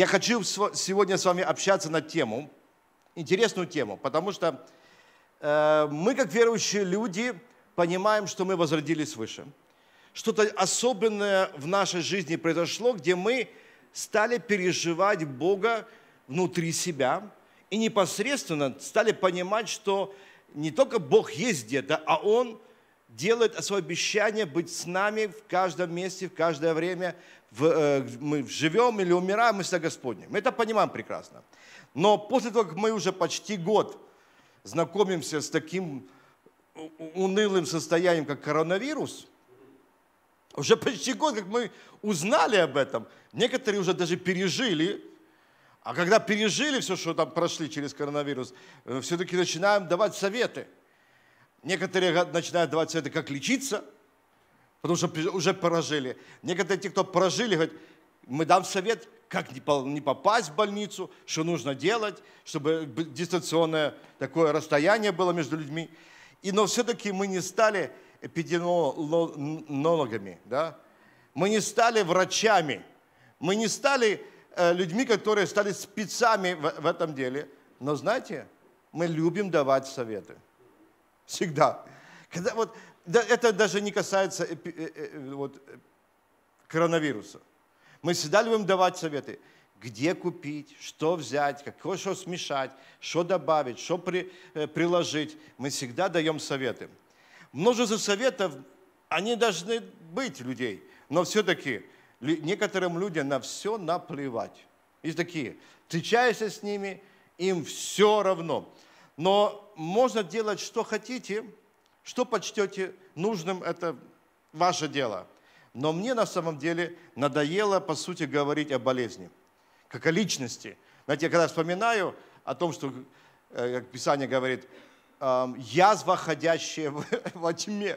Я хочу сегодня с вами общаться на тему, интересную тему, потому что э, мы, как верующие люди, понимаем, что мы возродились выше. Что-то особенное в нашей жизни произошло, где мы стали переживать Бога внутри себя и непосредственно стали понимать, что не только Бог есть где-то, а Он – делает свое обещание быть с нами в каждом месте, в каждое время, в, э, мы живем или умираем, мы всегда Господни. Мы это понимаем прекрасно. Но после того, как мы уже почти год знакомимся с таким унылым состоянием, как коронавирус, уже почти год, как мы узнали об этом, некоторые уже даже пережили, а когда пережили все, что там прошли через коронавирус, э, все-таки начинаем давать советы. Некоторые начинают давать советы, как лечиться – Потому что уже прожили. Некоторые те, кто прожили, говорят, мы дам совет, как не попасть в больницу, что нужно делать, чтобы дистанционное такое расстояние было между людьми. И, но все-таки мы не стали эпидемиологами, да? мы не стали врачами, мы не стали э, людьми, которые стали спецами в этом деле. Но знаете, мы любим давать советы. Всегда. Когда вот это даже не касается э, э, э, вот, коронавируса. Мы всегда любим давать советы, где купить, что взять, какое что смешать, что добавить, что при, приложить. Мы всегда даем советы. Множество советов, они должны быть людей, но все-таки некоторым людям на все наплевать. Есть такие, встречаешься с ними, им все равно. Но можно делать, что хотите – что почтете нужным, это ваше дело. Но мне на самом деле надоело, по сути, говорить о болезни, как о личности. Знаете, я когда вспоминаю о том, что, э, как Писание говорит, язва, ходящая во тьме.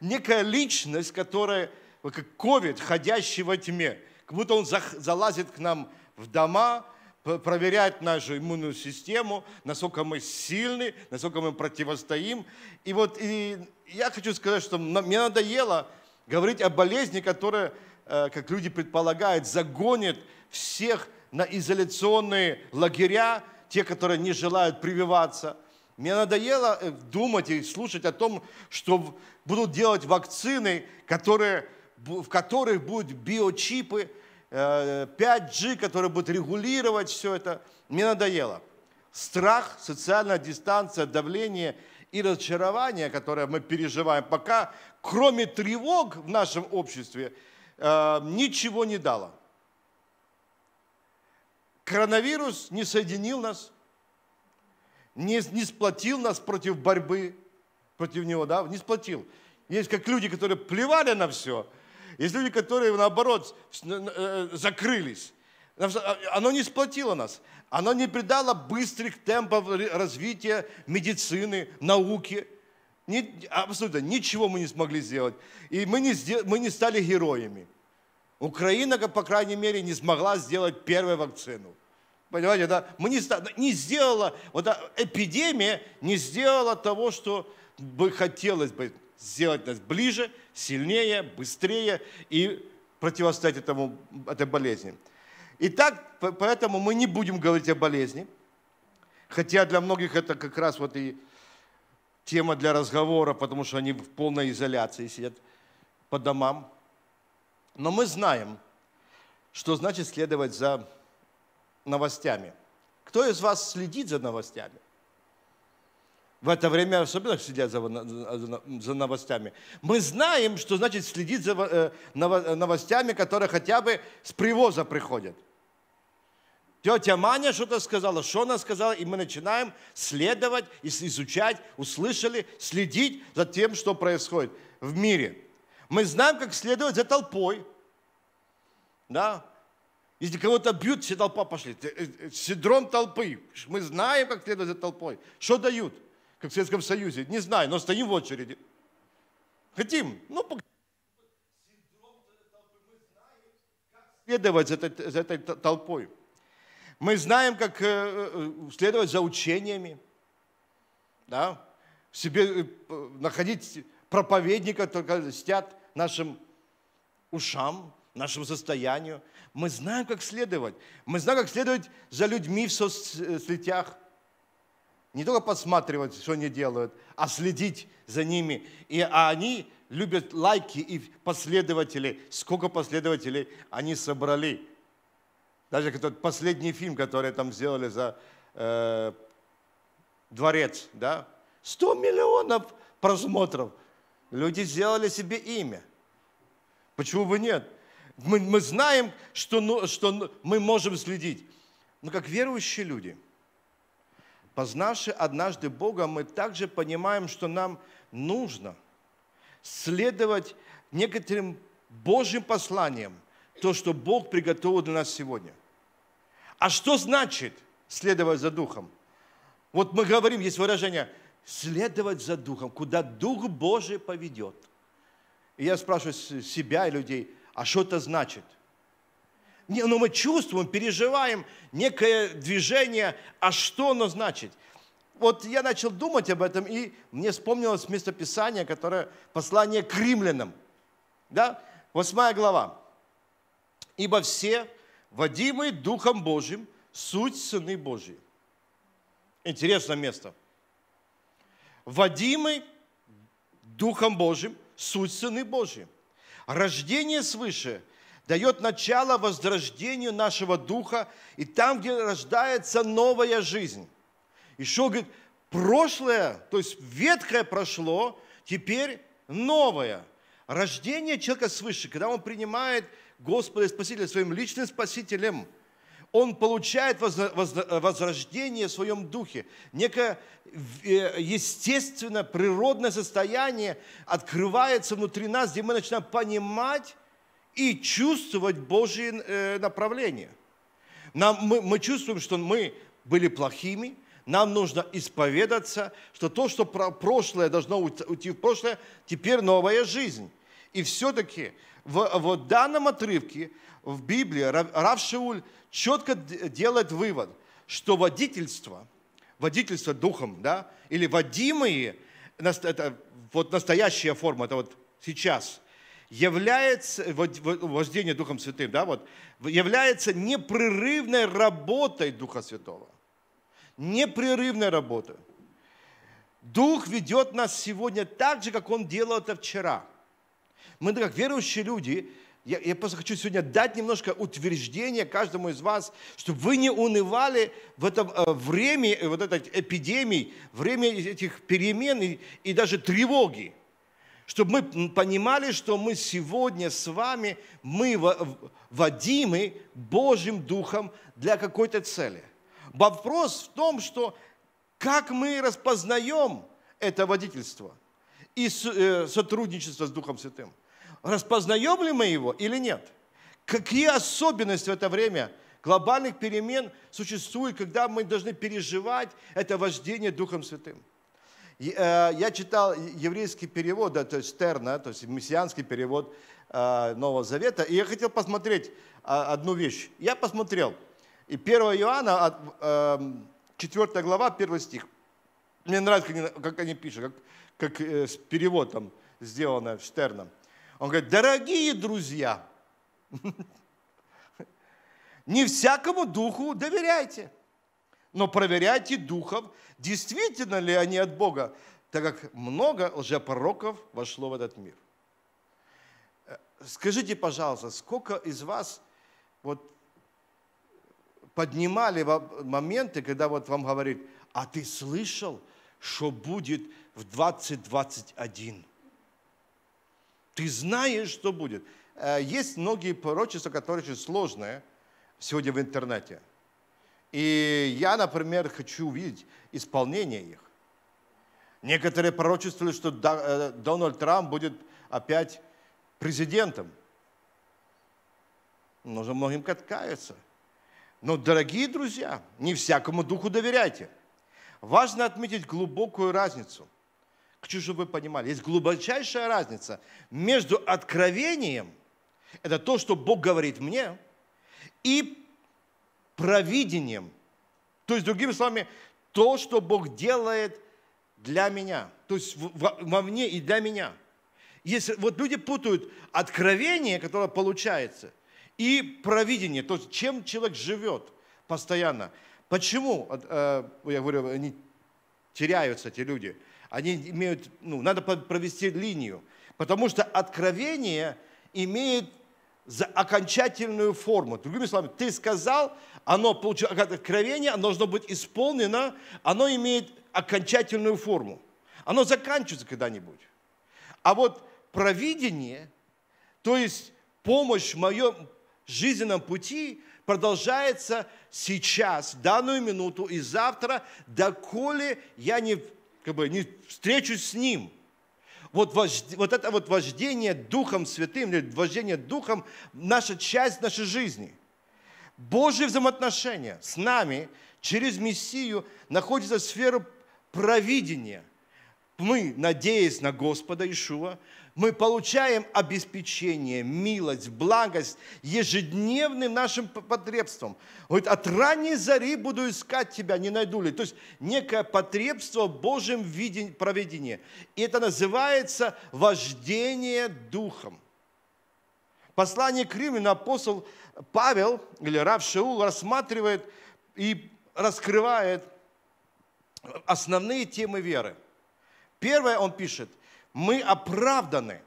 Некая личность, которая, как ковид, ходящий во тьме. Как будто он залазит к нам в дома, проверять нашу иммунную систему, насколько мы сильны, насколько мы противостоим. И вот и я хочу сказать, что мне надоело говорить о болезни, которая, э, как люди предполагают, загонит всех на изоляционные лагеря, те, которые не желают прививаться. Мне надоело э, думать и слушать о том, что будут делать вакцины, которые, в которых будут биочипы, 5G, который будет регулировать все это. Мне надоело. Страх, социальная дистанция, давление и разочарование, которое мы переживаем, пока кроме тревог в нашем обществе э, ничего не дало. Коронавирус не соединил нас, не, не сплотил нас против борьбы, против него, да, не сплотил. Есть как люди, которые плевали на все – есть люди, которые наоборот э, закрылись. Э, оно не сплотило нас. Оно не придало быстрых темпов развития медицины, науки. Ни, абсолютно ничего мы не смогли сделать. И мы не, мы не стали героями. Украина, по крайней мере, не смогла сделать первую вакцину. Понимаете, да? Мы не, не сделала, вот а, эпидемия не сделала того, что бы хотелось бы сделать нас ближе, сильнее, быстрее и противостоять этому, этой болезни. Итак, поэтому мы не будем говорить о болезни, хотя для многих это как раз вот и тема для разговора, потому что они в полной изоляции сидят по домам. Но мы знаем, что значит следовать за новостями. Кто из вас следит за новостями? в это время особенно следят за, за новостями. Мы знаем, что значит следить за э, новостями, которые хотя бы с привоза приходят. Тетя Маня что-то сказала, что она сказала, и мы начинаем следовать, изучать, услышали, следить за тем, что происходит в мире. Мы знаем, как следовать за толпой. Да? Если кого-то бьют, все толпа пошли. Э, э, синдром толпы. Мы знаем, как следовать за толпой. Что дают? как в Советском Союзе. Не знаю, но стоим в очереди. Хотим, ну, пока. следовать за этой, за этой толпой. Мы знаем, как э, э, следовать за учениями, да? В себе э, находить проповедника, только стят нашим ушам, нашему состоянию. Мы знаем, как следовать. Мы знаем, как следовать за людьми в соцсетях не только подсматривать, что они делают, а следить за ними. И, а они любят лайки и последователи, сколько последователей они собрали. Даже тот последний фильм, который там сделали за э, дворец, да, 100 миллионов просмотров. Люди сделали себе имя. Почему бы нет? Мы, мы знаем, что, ну, что мы можем следить. Но ну, как верующие люди – Познавши однажды Бога, мы также понимаем, что нам нужно следовать некоторым Божьим посланиям, то, что Бог приготовил для нас сегодня. А что значит следовать за Духом? Вот мы говорим, есть выражение «следовать за Духом», куда Дух Божий поведет. И я спрашиваю себя и людей, а что это значит – но мы чувствуем, переживаем некое движение. А что оно значит? Вот я начал думать об этом, и мне вспомнилось местописание, которое послание к римлянам. Да? Восьмая глава. «Ибо все, водимые Духом Божьим, суть сыны Божьи». Интересное место. Водимый Духом Божьим, суть сыны Божьи. Рождение свыше дает начало возрождению нашего духа, и там, где рождается новая жизнь. Еще, говорит, прошлое, то есть ветхое прошло, теперь новое. Рождение человека свыше, когда он принимает Господа Спасителя своим личным спасителем, он получает возрождение в своем духе, некое э, естественно, природное состояние открывается внутри нас, где мы начинаем понимать, и чувствовать Божие э, направление. Нам, мы, мы чувствуем, что мы были плохими, нам нужно исповедаться, что то, что прошлое должно уйти в прошлое, теперь новая жизнь. И все-таки в, в данном отрывке в Библии Рав Шауль четко делает вывод, что водительство, водительство духом, да, или водимые, это вот настоящая форма, это вот сейчас – является, вождение Духом Святым, да, вот, является непрерывной работой Духа Святого. Непрерывной работой. Дух ведет нас сегодня так же, как Он делал это вчера. Мы, ну, как верующие люди, я, я просто хочу сегодня дать немножко утверждение каждому из вас, чтобы вы не унывали в этом э, время вот этой эпидемии, время этих перемен и, и даже тревоги чтобы мы понимали, что мы сегодня с вами, мы водимы Божьим Духом для какой-то цели. Вопрос в том, что как мы распознаем это водительство и э, сотрудничество с Духом Святым. Распознаем ли мы его или нет? Какие особенности в это время глобальных перемен существуют, когда мы должны переживать это вождение Духом Святым? Э, я читал еврейский перевод, то есть Терна, то есть мессианский перевод э, Нового Завета, и я хотел посмотреть а, одну вещь. Я посмотрел, и 1 Иоанна, 4 э, глава, 1 стих. Мне нравится, как они, как они пишут, как, как с переводом сделано Штерном. Он говорит, дорогие друзья, не всякому духу доверяйте но проверяйте духов, действительно ли они от Бога, так как много лжепророков вошло в этот мир. Э, скажите, пожалуйста, сколько из вас вот поднимали моменты, когда вот вам говорит, а ты слышал, что будет в 2021? Ты знаешь, что будет. Э, есть многие пророчества, которые очень сложные сегодня в интернете – и я, например, хочу увидеть исполнение их. Некоторые пророчествовали, что э, Дональд Трамп будет опять президентом. Нужно многим каткаяться. Но, дорогие друзья, не всякому духу доверяйте. Важно отметить глубокую разницу. Хочу, чтобы вы понимали, есть глубочайшая разница между откровением, это то, что Бог говорит мне, и провидением. То есть, другими словами, то, что Бог делает для меня, то есть во мне и для меня. Если, вот люди путают откровение, которое получается, и провидение, то есть чем человек живет постоянно. Почему, э, я говорю, они теряются, эти люди? Они имеют, ну, надо провести линию, потому что откровение имеет за окончательную форму. Другими словами, ты сказал, оно получило откровение, оно должно быть исполнено, оно имеет окончательную форму. Оно заканчивается когда-нибудь. А вот провидение, то есть помощь в моем жизненном пути, продолжается сейчас, данную минуту и завтра, доколе я не, как бы, не встречусь с Ним – вот, вожди, вот это вот вождение Духом Святым, или вождение Духом – наша часть нашей жизни. Божие взаимоотношения с нами через Мессию находятся в сферу провидения. Мы, надеясь на Господа Ишуа, мы получаем обеспечение, милость, благость ежедневным нашим потребством. Говорит, от ранней зари буду искать тебя, не найду ли. То есть некое потребство в Божьем проведении. И это называется вождение духом. Послание к Римлян апостол Павел или Рав Шаул рассматривает и раскрывает основные темы веры. Первое он пишет – мы оправданы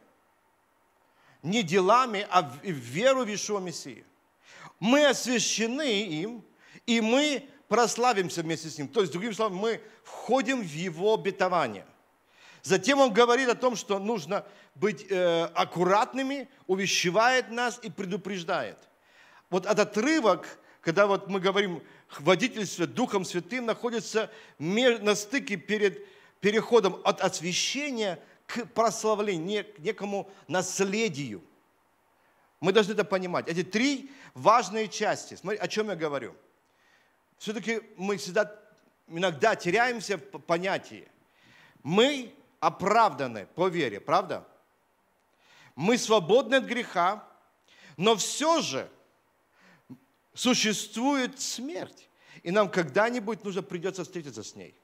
не делами, а в веру в Ишуа Мессии. Мы освящены им, и мы прославимся вместе с ним. То есть, другими словами, мы входим в его обетование. Затем он говорит о том, что нужно быть э, аккуратными, увещевает нас и предупреждает. Вот этот отрывок, когда вот мы говорим водительство Духом Святым, находится на стыке перед переходом от освящения – к прославлению, к некому наследию. Мы должны это понимать. Эти три важные части. Смотри, о чем я говорю. Все-таки мы всегда иногда теряемся в понятии. Мы оправданы по вере, правда? Мы свободны от греха, но все же существует смерть. И нам когда-нибудь нужно придется встретиться с ней.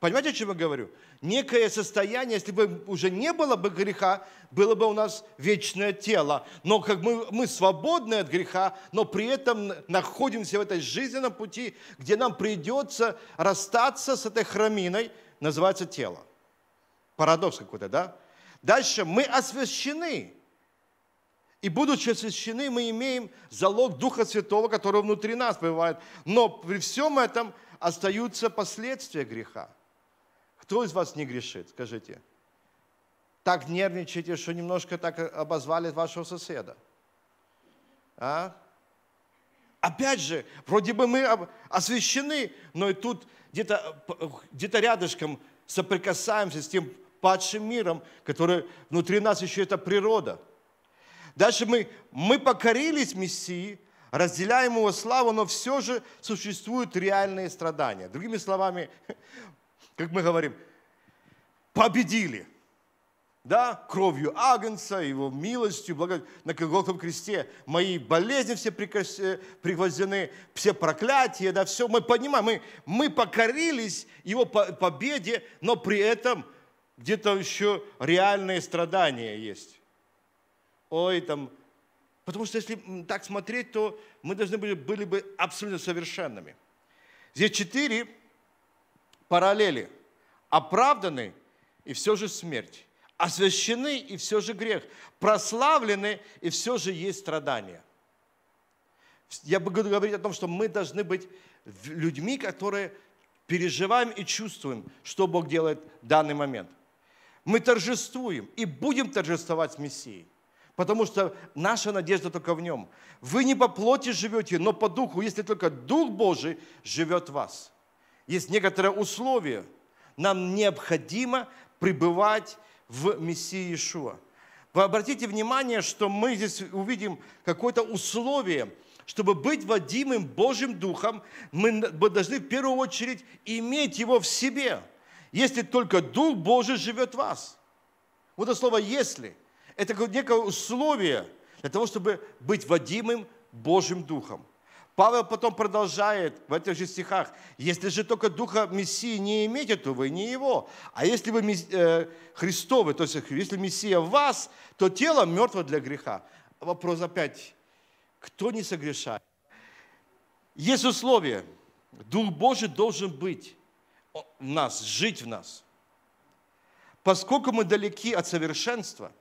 Понимаете, о чем я говорю? Некое состояние, если бы уже не было бы греха, было бы у нас вечное тело. Но как мы, мы свободны от греха, но при этом находимся в этой жизненном пути, где нам придется расстаться с этой храминой, называется тело. Парадокс какой-то, да? Дальше мы освящены. И будучи освящены, мы имеем залог Духа Святого, который внутри нас бывает. Но при всем этом остаются последствия греха. Кто из вас не грешит, скажите? Так нервничаете, что немножко так э, обозвали вашего соседа. А? Опять же, вроде бы мы освящены, но и тут где-то э, э, где рядышком соприкасаемся с тем падшим миром, который внутри нас еще это природа. Дальше мы, мы покорились Мессии, разделяем его славу, но все же существуют реальные страдания. Другими словами, как мы говорим, победили. Да, кровью Агнца, его милостью, благо... на Голгофом кресте. Мои болезни все прикос... Э, пригвоздены, все проклятия, да, все. Мы понимаем, мы, мы покорились его победе, но при этом где-то еще реальные страдания есть. Ой, там, потому что если так смотреть, то мы должны были, были бы абсолютно совершенными. Здесь четыре параллели. Оправданы и все же смерть. Освящены и все же грех. Прославлены и все же есть страдания. Я буду говорить о том, что мы должны быть людьми, которые переживаем и чувствуем, что Бог делает в данный момент. Мы торжествуем и будем торжествовать с Мессией потому что наша надежда только в нем. Вы не по плоти живете, но по духу, если только Дух Божий живет в вас есть некоторое условие. Нам необходимо пребывать в Мессии Иешуа. Вы обратите внимание, что мы здесь увидим какое-то условие, чтобы быть водимым Божьим Духом, мы должны в первую очередь иметь его в себе, если только Дух Божий живет в вас. Вот это слово «если». Это некое условие для того, чтобы быть водимым Божьим Духом. Павел потом продолжает в этих же стихах. «Если же только Духа Мессии не имеете, то вы не Его. А если вы э, Христовы, то есть если Мессия в вас, то тело мертво для греха». Вопрос опять. Кто не согрешает? Есть условие. Дух Божий должен быть в нас, жить в нас. Поскольку мы далеки от совершенства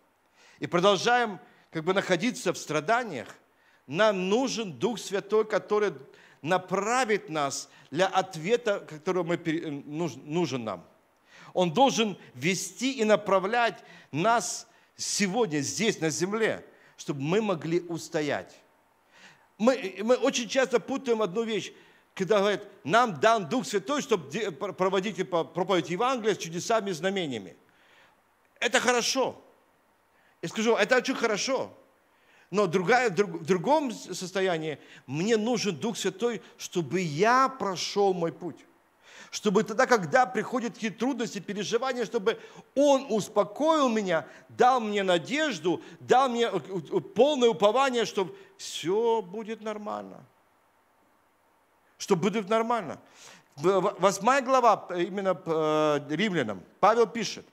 и продолжаем как бы находиться в страданиях – нам нужен Дух Святой, который направит нас для ответа, который мы, э, нужен нам. Он должен вести и направлять нас сегодня здесь, на земле, чтобы мы могли устоять. Мы, мы очень часто путаем одну вещь, когда говорят, нам дан Дух Святой, чтобы проводить и проповедь Евангелие с чудесами и знамениями. Это хорошо. Я скажу, это очень хорошо но другая, друг, в другом состоянии мне нужен Дух Святой, чтобы я прошел мой путь. Чтобы тогда, когда приходят какие трудности, переживания, чтобы Он успокоил меня, дал мне надежду, дал мне э, э, э, полное упование, чтобы все будет нормально. Что будет нормально. Восьмая глава именно римлянам. Павел пишет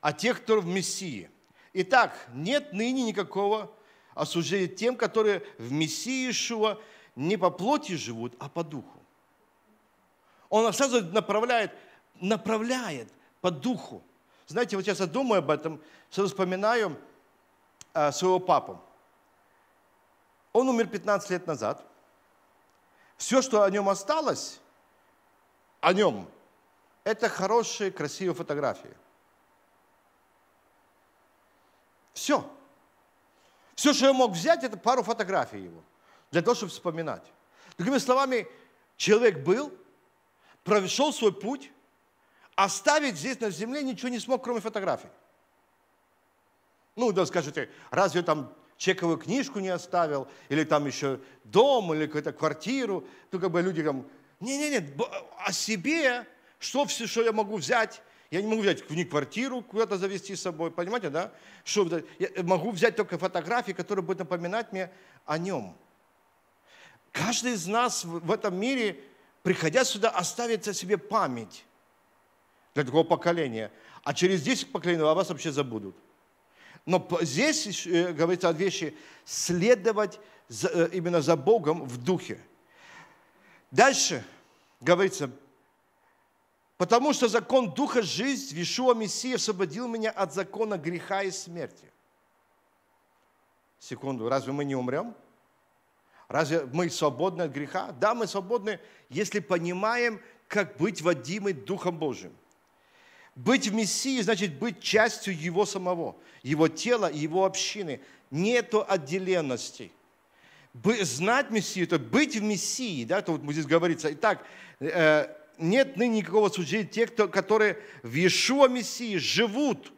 о тех, кто в Мессии – Итак, нет ныне никакого осуждения тем, которые в Мессии Ишуа не по плоти живут, а по духу. Он сразу направляет, направляет по духу. Знаете, вот сейчас я думаю об этом, сразу вспоминаю а, своего папу. Он умер 15 лет назад. Все, что о нем осталось, о нем, это хорошие, красивые фотографии. Все. Все, что я мог взять, это пару фотографий его, для того, чтобы вспоминать. Другими словами, человек был, прошел свой путь, оставить здесь на земле ничего не смог, кроме фотографий. Ну, да, скажете, разве там чековую книжку не оставил, или там еще дом, или какую-то квартиру. Ну, как бы люди там, не-не-не, о себе, что все, что я могу взять, я не могу взять в них квартиру куда-то завести с собой, понимаете, да? Что, я э, могу взять только фотографии, которые будут напоминать мне о нем. Каждый из нас в этом мире, приходя сюда, оставит за себе память для такого поколения. А через 10 поколений о вас вообще забудут. Но здесь э, говорится о вещи следовать э, именно за Богом в духе. Дальше говорится, Потому что закон Духа жизнь, Вишуа Мессия освободил меня от закона греха и смерти. Секунду, разве мы не умрем? Разве мы свободны от греха? Да, мы свободны, если понимаем, как быть водимы Духом Божьим. Быть в Мессии значит быть частью Его самого, Его тела Его общины. Нету отделенности. Знать Мессию, это быть в Мессии, да, то вот здесь говорится. Итак, э, нет ныне никакого судьи, тех, кто, которые в Иешуа Мессии живут.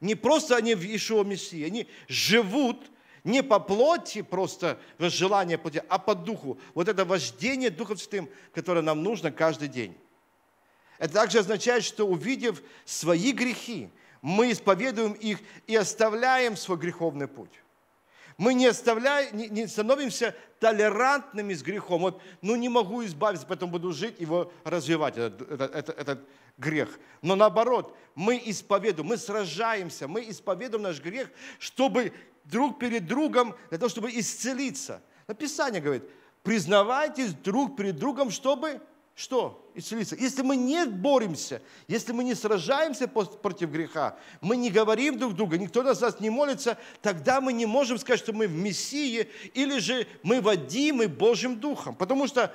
Не просто они в Иешуа Мессии, они живут не по плоти просто желание плоти, а по духу. Вот это вождение Духом Святым, которое нам нужно каждый день. Это также означает, что увидев свои грехи, мы исповедуем их и оставляем свой греховный путь. Мы не, оставляем, не, не становимся толерантными с грехом. Вот, ну не могу избавиться, поэтому буду жить, его развивать, этот, этот, этот, этот грех. Но наоборот, мы исповедуем, мы сражаемся, мы исповедуем наш грех, чтобы друг перед другом, для того, чтобы исцелиться. Написание говорит, признавайтесь друг перед другом, чтобы что? Исцелиться. Если мы не боремся, если мы не сражаемся против греха, мы не говорим друг друга, никто нас нас не молится, тогда мы не можем сказать, что мы в Мессии или же мы водимы Божьим Духом. Потому что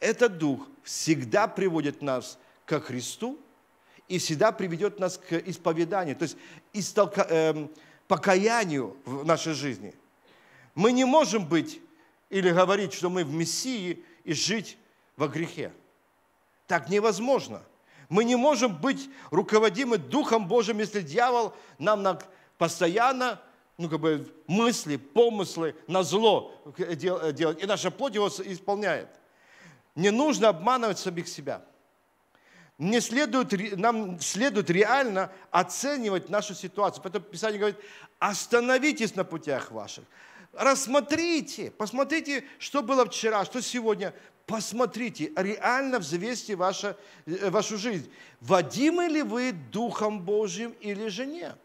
этот Дух всегда приводит нас ко Христу и всегда приведет нас к исповеданию, то есть истолка, э, покаянию в нашей жизни. Мы не можем быть или говорить, что мы в Мессии и жить во грехе. Так невозможно. Мы не можем быть руководимы Духом Божьим, если дьявол нам постоянно ну, как бы мысли, помыслы на зло делать. И наша плоть его исполняет. Не нужно обманывать самих себя. Не следует, нам следует реально оценивать нашу ситуацию. Поэтому Писание говорит, остановитесь на путях ваших. Рассмотрите, посмотрите, что было вчера, что сегодня. Посмотрите, реально взвесьте ваша, э, вашу жизнь. Водимы ли вы Духом Божьим или же нет?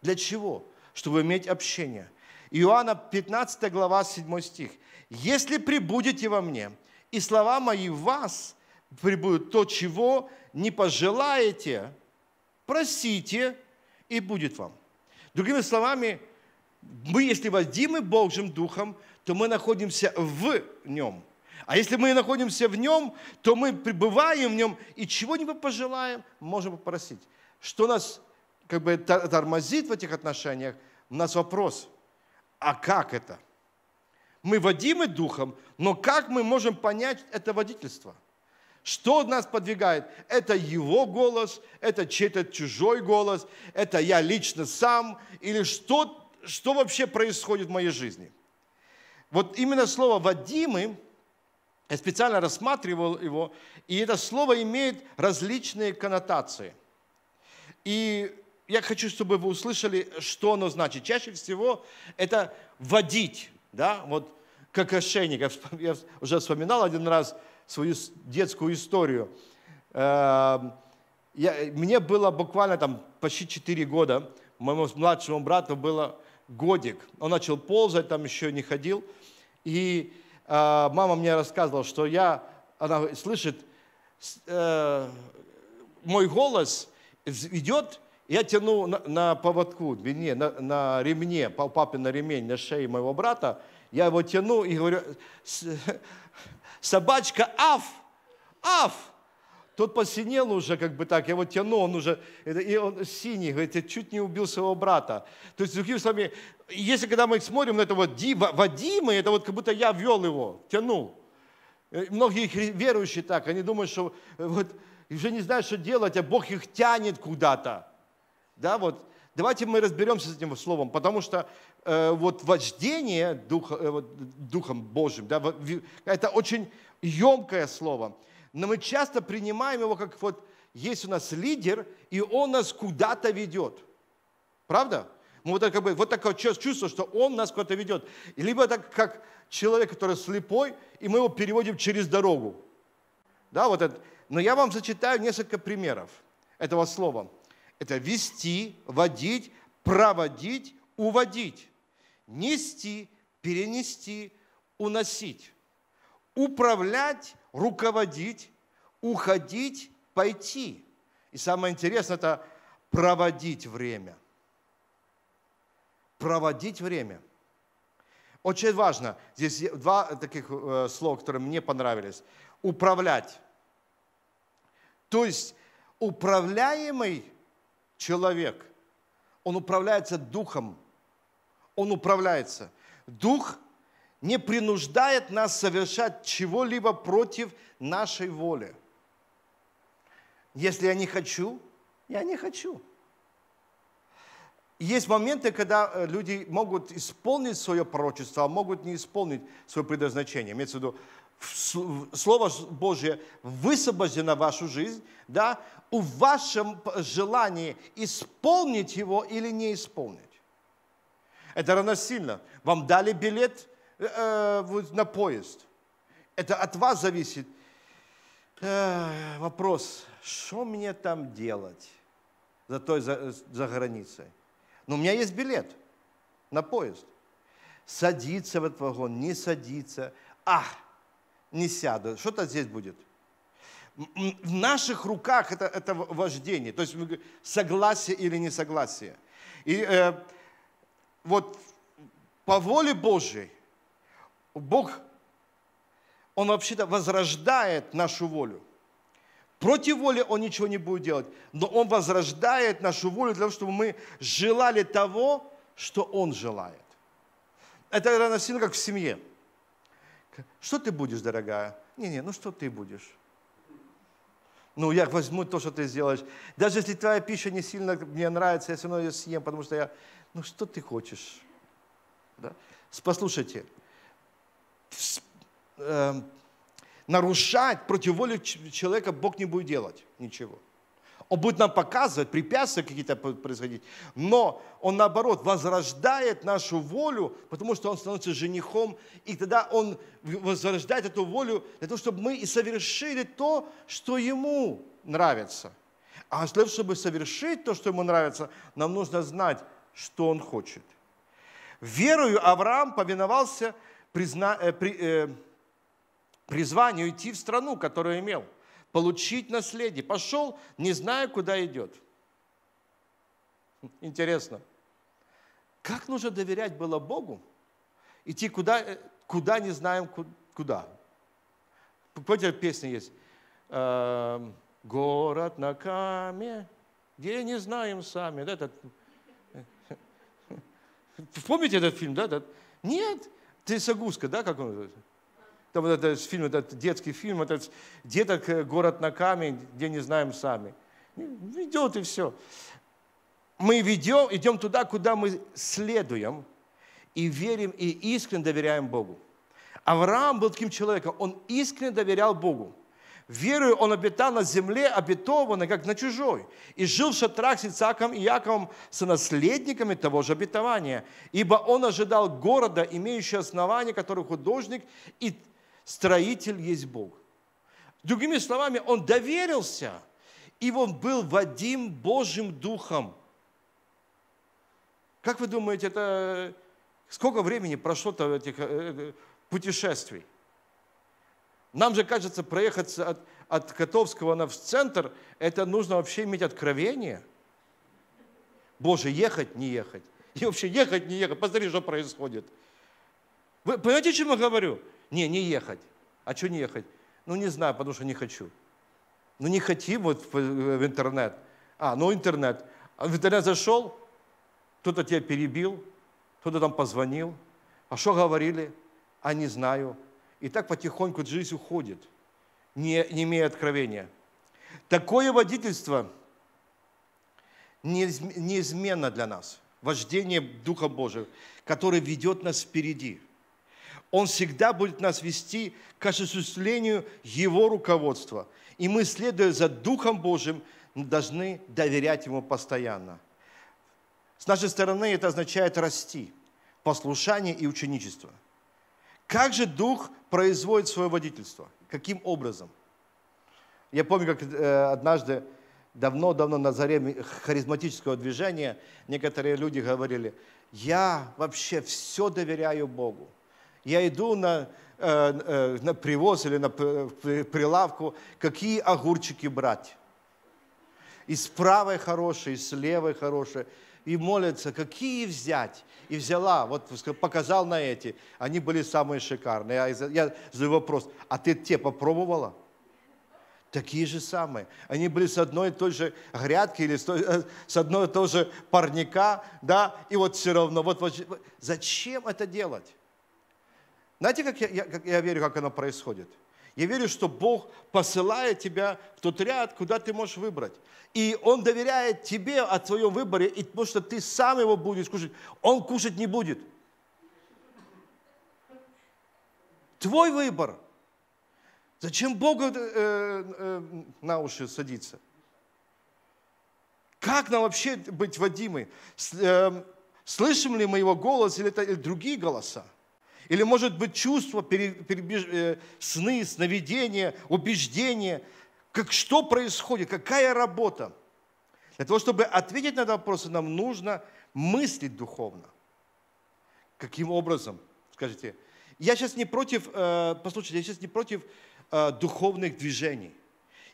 Для чего? Чтобы иметь общение. Иоанна 15 глава 7 стих. «Если прибудете во мне, и слова мои в вас прибудут, то, чего не пожелаете, просите, и будет вам». Другими словами, мы, если водимы Божьим Духом, то мы находимся в Нем – а если мы находимся в нем, то мы пребываем в нем и чего-нибудь пожелаем, можем попросить. Что нас как бы тормозит в этих отношениях, у нас вопрос, а как это? Мы водимы духом, но как мы можем понять это водительство? Что нас подвигает? Это его голос, это чей-то чужой голос, это я лично сам, или что, что вообще происходит в моей жизни? Вот именно слово «водимы» Я специально рассматривал его, и это слово имеет различные коннотации. И я хочу, чтобы вы услышали, что оно значит. Чаще всего это водить, да, вот как ошейник. Я уже вспоминал один раз свою детскую историю. Эм, я, мне было буквально там почти 4 года, моему младшему брату было годик. Он начал ползать, там еще не ходил. И а, мама мне рассказывала, что я, она слышит э, мой голос, идет, я тяну на, на поводку, не, на, на ремне, папы на ремень, на шее моего брата, я его тяну и говорю, собачка аф, аф, тот посинел уже, как бы так, его тяну, он уже, и он синий, говорит, я чуть не убил своего брата. То есть, другими словами, если когда мы смотрим на ну, этого Диба, Вадима, это вот как будто я вел его, тянул. Э, многие верующие так, они думают, что э, вот уже не знают, что делать, а Бог их тянет куда-то. Да, вот. Давайте мы разберемся с этим словом, потому что э, вот вождение дух, э, вот, Духом Божьим, да, это очень емкое слово но мы часто принимаем его как вот есть у нас лидер, и он нас куда-то ведет. Правда? Мы вот, как бы, вот такое чувство, что он нас куда-то ведет. либо так, как человек, который слепой, и мы его переводим через дорогу. Да, вот это. Но я вам зачитаю несколько примеров этого слова. Это вести, водить, проводить, уводить, нести, перенести, уносить, управлять, руководить, уходить, пойти. И самое интересное – это проводить время. Проводить время. Очень важно. Здесь два таких э, слова, которые мне понравились. Управлять. То есть управляемый человек, он управляется духом. Он управляется. Дух не принуждает нас совершать чего-либо против нашей воли. Если я не хочу, я не хочу. Есть моменты, когда э, люди могут исполнить свое пророчество, а могут не исполнить свое предназначение. Имеется в виду, Слово Божье высвобождено в вашу жизнь, да, у вашем желании исполнить его или не исполнить. Это равносильно. Вам дали билет, Э, э, на поезд. Это от вас зависит. Э, вопрос, что мне там делать за той за, за границей? Но у меня есть билет на поезд. Садиться в этот вагон, не садиться. Ах, не сяду. Что-то здесь будет в наших руках это, это вождение, то есть согласие или несогласие. И э, вот по воле Божьей Бог, Он вообще-то возрождает нашу волю. Против воли Он ничего не будет делать, но Он возрождает нашу волю для того, чтобы мы желали того, что Он желает. Это, наверное, сильно как в семье. Что ты будешь, дорогая? Не-не, ну что ты будешь? Ну, я возьму то, что ты сделаешь. Даже если твоя пища не сильно мне нравится, я все равно ее съем, потому что я... Ну, что ты хочешь? Да? Послушайте, Эм, нарушать против воли человека, Бог не будет делать ничего. Он будет нам показывать, препятствия какие-то происходить, но он наоборот возрождает нашу волю, потому что он становится женихом, и тогда он возрождает эту волю для того, чтобы мы и совершили то, что ему нравится. А для того, чтобы совершить то, что ему нравится, нам нужно знать, что он хочет. Верою Авраам повиновался – призна, э, при, э, призванию идти в страну, которую имел, получить наследие. Пошел, не зная, куда идет. Хм, интересно, как нужно доверять было Богу, идти куда, э, куда не знаем куда. Помните, песня есть? Эм, Город на каме, где не знаем сами. Да, этот... Помните этот фильм, да? Этот? Нет, Трясогузка, да, как он? Там вот этот фильм, этот детский фильм, этот деток э, город на камень, где не знаем сами. Ведет и все. Мы ведем, идем туда, куда мы следуем, и верим, и искренне доверяем Богу. Авраам был таким человеком, он искренне доверял Богу. Верою он обитал на земле обетованной, как на чужой, и жил в шатрах с Ицаком и Яковом, наследниками того же обетования, ибо он ожидал города, имеющего основания, который художник и строитель есть Бог. Другими словами, он доверился, и он был Вадим Божьим Духом. Как вы думаете, это сколько времени прошло-то этих э, э, путешествий? Нам же кажется, проехаться от, от Котовского на в центр, это нужно вообще иметь откровение. Боже, ехать, не ехать. И вообще ехать, не ехать. Посмотри, что происходит. Вы понимаете, о чем я говорю? Не, не ехать. А что не ехать? Ну, не знаю, потому что не хочу. Ну, не хотим вот в, в интернет. А, ну, интернет. А в интернет зашел, кто-то тебя перебил, кто-то там позвонил. А что говорили? А не знаю. И так потихоньку жизнь уходит, не, не имея откровения. Такое водительство неизменно для нас. Вождение Духа Божия, который ведет нас впереди. Он всегда будет нас вести к осуществлению Его руководства. И мы, следуя за Духом Божьим, должны доверять Ему постоянно. С нашей стороны это означает расти, послушание и ученичество – как же Дух производит свое водительство? Каким образом? Я помню, как э, однажды, давно-давно на заре харизматического движения, некоторые люди говорили, я вообще все доверяю Богу. Я иду на, э, э, на привоз или на прилавку, какие огурчики брать. И с правой хорошие, и с левой хорошие и молятся, какие взять. И взяла, вот показал на эти. Они были самые шикарные. Я, а я задаю вопрос, а ты те попробовала? Такие же самые. Они были с одной и той же грядки или с, той, э, с одной и той же парника, да, и вот все равно. Вот, вот, зачем это делать? Знаете, как я, я, как я верю, как оно происходит? Я верю, что Бог посылает тебя в тот ряд, куда ты можешь выбрать. И Он доверяет тебе о твоем выборе, и, потому что ты сам его будешь кушать. Он кушать не будет. Твой выбор. Зачем Богу э, э, э на уши садиться? Как нам вообще быть водимы? Э, слышим ли мы его голос или, это, или другие голоса? Или, может быть, чувства, э, сны, сновидения, убеждения. Как что происходит, какая работа? Для того, чтобы ответить на этот вопрос, нам нужно мыслить духовно. Каким образом? Скажите, я сейчас не против, э, послушайте, я сейчас не против э, духовных движений.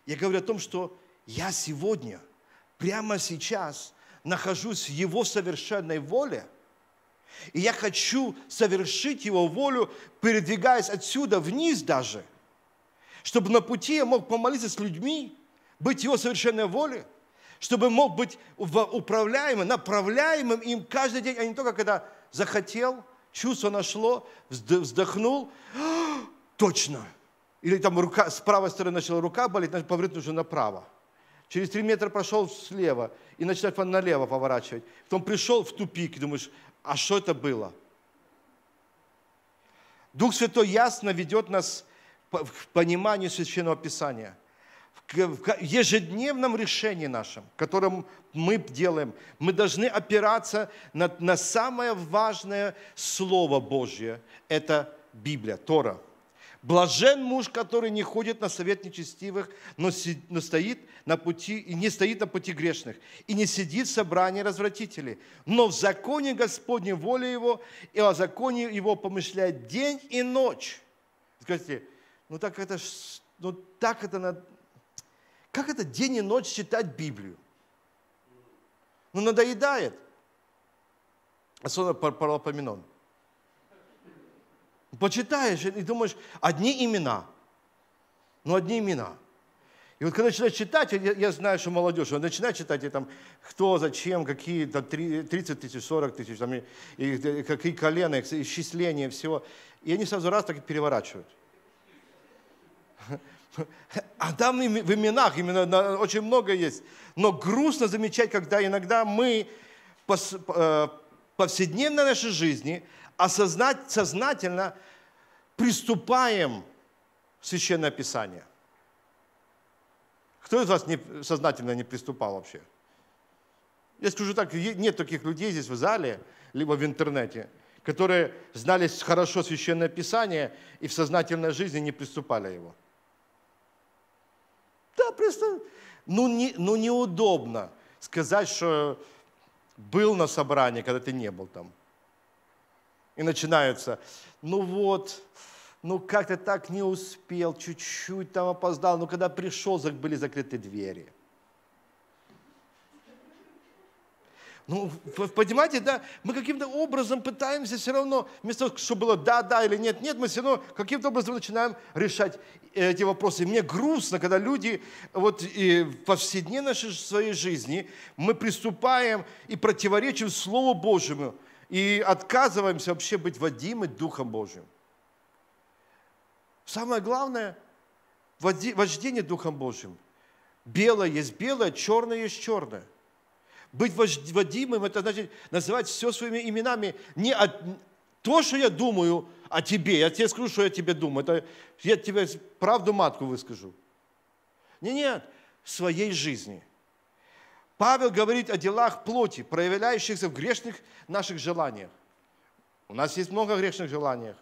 Я говорю о том, что я сегодня, прямо сейчас нахожусь в Его совершенной воле – и я хочу совершить Его волю, передвигаясь отсюда вниз даже, чтобы на пути я мог помолиться с людьми, быть Его совершенной волей, чтобы мог быть управляемым, направляемым им каждый день, а не только когда захотел, чувство нашло, вздохнул, точно. Или там рука, с правой стороны начала рука болеть, значит, повернуть уже направо. Через три метра прошел слева и начинает налево поворачивать. Потом пришел в тупик, думаешь, а что это было? Дух Святой ясно ведет нас к пониманию Священного Писания. В ежедневном решении нашем, которым мы делаем, мы должны опираться на, на самое важное Слово Божье. Это Библия, Тора – Блажен муж, который не ходит на совет нечестивых, но, си, но стоит на пути, и не стоит на пути грешных, и не сидит в собрании развратителей, но в законе Господне воля его, и о законе его помышляет день и ночь. Скажите, ну так это, ну так это, надо, как это день и ночь читать Библию? Ну надоедает. Особенно Паралапоменон. Пар Почитаешь и думаешь, одни имена. Ну, одни имена. И вот когда начинаешь читать, я, я знаю, что молодежь, он начинает читать, и там кто, зачем, какие, там 30 тысяч, 40 тысяч, там, и, и, какие колена, исчисления, всего. И они сразу раз так и переворачивают. А там в именах именно очень много есть. Но грустно замечать, когда иногда мы э, повседневной нашей жизни осознать, сознательно приступаем в Священное Писание. Кто из вас не, сознательно не приступал вообще? Я скажу так, нет таких людей здесь в зале, либо в интернете, которые знали хорошо Священное Писание и в сознательной жизни не приступали его. Да, просто, ну, не, ну неудобно сказать, что был на собрании, когда ты не был там и начинаются. Ну вот, ну как-то так не успел, чуть-чуть там опоздал, но когда пришел, были закрыты двери. Ну, понимаете, да, мы каким-то образом пытаемся все равно, вместо того, чтобы было да, да или нет, нет, мы все равно каким-то образом начинаем решать эти вопросы. И мне грустно, когда люди вот и в повседневной нашей, своей жизни мы приступаем и противоречим Слову Божьему и отказываемся вообще быть водимы Духом Божьим. Самое главное – вождение Духом Божьим. Белое есть белое, черное есть черное. Быть водимым – это значит называть все своими именами. Не от, то, что я думаю о тебе, я тебе скажу, что я тебе думаю. Это, я тебе правду матку выскажу. Не, нет, своей жизни. Павел говорит о делах плоти, проявляющихся в грешных наших желаниях. У нас есть много грешных желаний.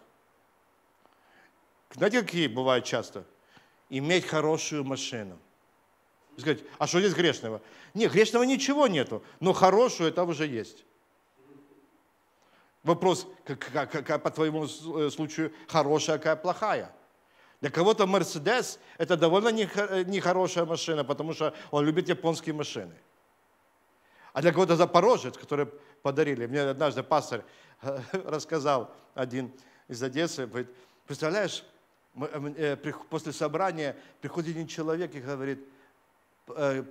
Знаете, какие бывают часто? Иметь хорошую машину. Сказать, а что здесь грешного? Нет, грешного ничего нету, но хорошую это уже есть. Вопрос, какая, какая по твоему э, случаю хорошая, какая плохая. Для кого-то Мерседес – это довольно э, нехорошая машина, потому что он любит японские машины. А для кого-то запорожец, который подарили. Мне однажды пастор э, рассказал один из Одессы, говорит, представляешь, э, э, после собрания приходит один человек и говорит,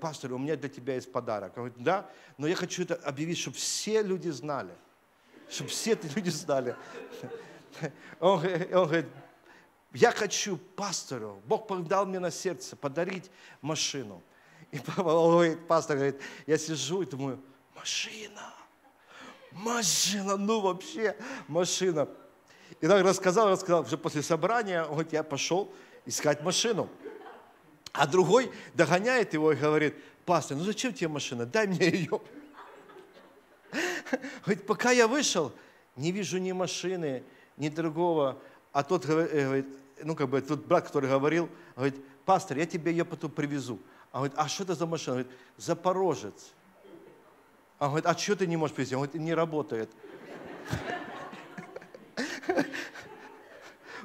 пастор, у меня для тебя есть подарок. Он говорит, да, но я хочу это объявить, чтобы все люди знали. Чтобы все эти люди знали. Он, он говорит, я хочу пастору, Бог дал мне на сердце подарить машину. И пастор говорит, я сижу и думаю, машина, машина, ну вообще машина. И так рассказал, рассказал, уже после собрания, вот я пошел искать машину. А другой догоняет его и говорит, пастор, ну зачем тебе машина, дай мне ее. Говорит, пока я вышел, не вижу ни машины, ни другого. А тот говорит, э, ну как бы тот брат, который говорил, говорит, пастор, я тебе ее потом привезу. Он говорит, а что это за машина? Он говорит, Запорожец. Он говорит, а что ты не можешь привезти? Он говорит, не работает.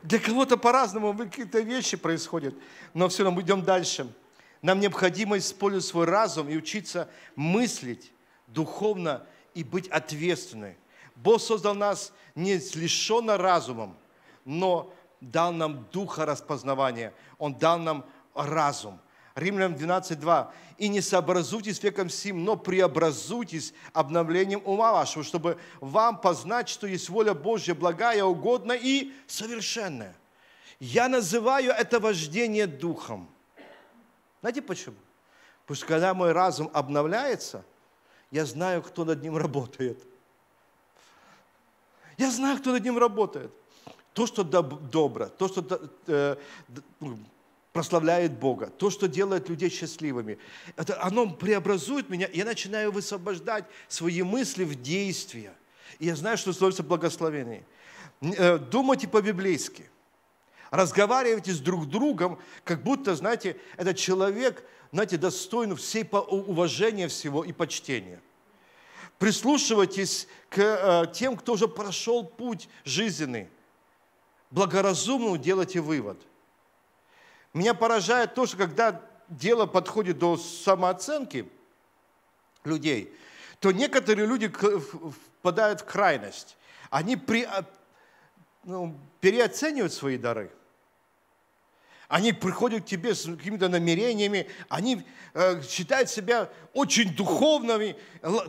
Для кого-то по-разному какие-то вещи происходят. Но все равно идем дальше. Нам необходимо использовать свой разум и учиться мыслить духовно и быть ответственны. Бог создал нас не лишенно разумом, но дал нам духа распознавания. Он дал нам разум – Римлянам 12.2. «И не сообразуйтесь веком сим, но преобразуйтесь обновлением ума вашего, чтобы вам познать, что есть воля Божья, благая, угодная и совершенная». Я называю это вождение духом. Знаете почему? Потому что когда мой разум обновляется, я знаю, кто над ним работает. Я знаю, кто над ним работает. То, что доб- добро, то, что э, ну, прославляет Бога, то, что делает людей счастливыми. Это, оно преобразует меня, я начинаю высвобождать свои мысли в действия. И я знаю, что становится благословение. Э, думайте по-библейски. Разговаривайте с друг другом, как будто, знаете, этот человек, знаете, достоин всей уважения всего и почтения. Прислушивайтесь к э, тем, кто уже прошел путь жизненный. Благоразумно делайте вывод – меня поражает то, что когда дело подходит до самооценки людей, то некоторые люди впадают в крайность. Они при, а, ну, переоценивают свои дары. Они приходят к тебе с какими-то намерениями, они э, считают себя очень духовными,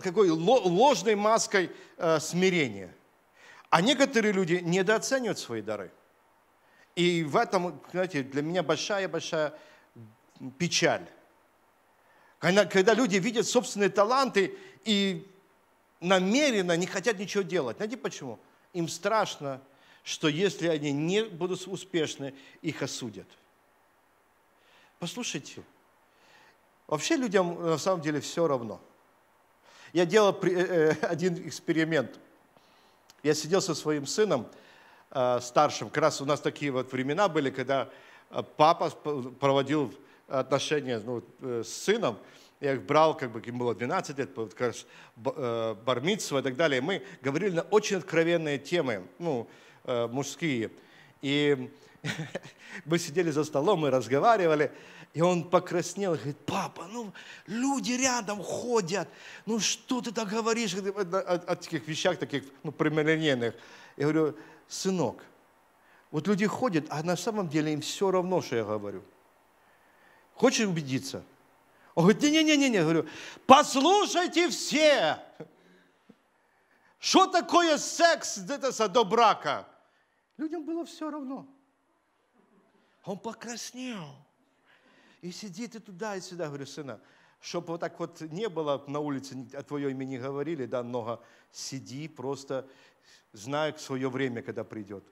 какой ложной маской э, смирения. А некоторые люди недооценивают свои дары – и в этом, знаете, для меня большая-большая печаль. Когда, люди видят собственные таланты и намеренно не хотят ничего делать. Знаете почему? Им страшно, что если они не будут успешны, их осудят. Послушайте, вообще людям на самом деле все равно. Я делал э, э, один эксперимент. Я сидел со своим сыном, Э, старшим. Как раз у нас такие вот времена были, когда э, папа проводил отношения ну, э, с сыном, я их брал, как бы им было 12 лет, вот, как раз бармитство и так далее. Мы говорили на очень откровенные темы, ну, мужские. И мы сидели за столом, мы разговаривали, и он покраснел, говорит, папа, ну люди рядом ходят, ну что ты так говоришь о, о, о таких вещах, таких ну, прямолинейных. Я говорю, сынок. Вот люди ходят, а на самом деле им все равно, что я говорю. Хочешь убедиться? Он говорит, не-не-не-не, говорю, послушайте все, что такое секс это до брака? Людям было все равно. А он покраснел. И сидит и туда, и сюда. Говорю, сына, чтобы вот так вот не было на улице, о а твоем имени говорили, да, много, сиди просто знают свое время, когда придет.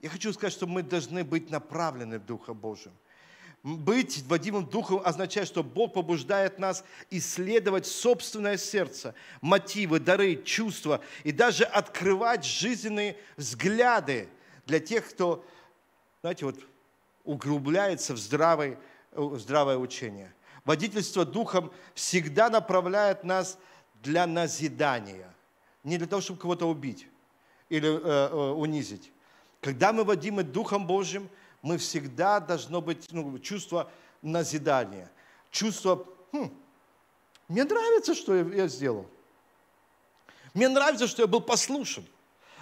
Я хочу сказать, что мы должны быть направлены в Духа Божьем. Быть водимым Духом означает, что Бог побуждает нас исследовать собственное сердце, мотивы, дары, чувства и даже открывать жизненные взгляды для тех, кто, знаете, вот углубляется в, здравый, э, в здравое учение. Водительство Духом всегда направляет нас для назидания не для того, чтобы кого-то убить или э, э, унизить. Когда мы водимы Духом Божьим, мы всегда должно быть ну, чувство назидания, чувство, хм, мне нравится, что я, я сделал. Мне нравится, что я был послушен.